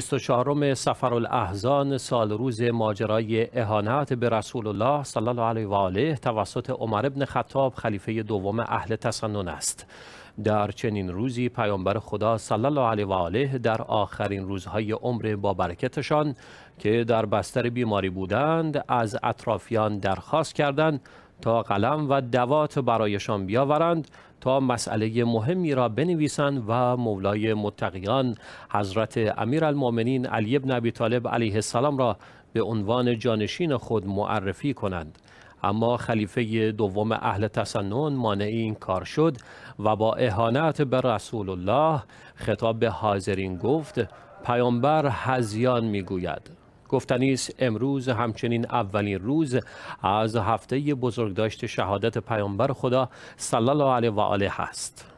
24 سفر الاحزان سال روز ماجرای اهانت به رسول الله صلی الله علیه و آله توسط عمر ابن خطاب خلیفه دوم اهل تسنن است در چنین روزی پیامبر خدا صلی الله علیه و آله در آخرین روزهای عمر با برکتشان که در بستر بیماری بودند از اطرافیان درخواست کردند تا قلم و دوات برایشان بیاورند تا مسئله مهمی را بنویسند و مولای متقیان حضرت امیرالمؤمنین علی بن ابی طالب علیه السلام را به عنوان جانشین خود معرفی کنند اما خلیفه دوم اهل تسنن مانع این کار شد و با اهانت به رسول الله خطاب به حاضرین گفت پیامبر هزیان میگوید گفتنی امروز همچنین اولین روز از هفته بزرگداشت شهادت پیامبر خدا صلی الله علیه و آله هست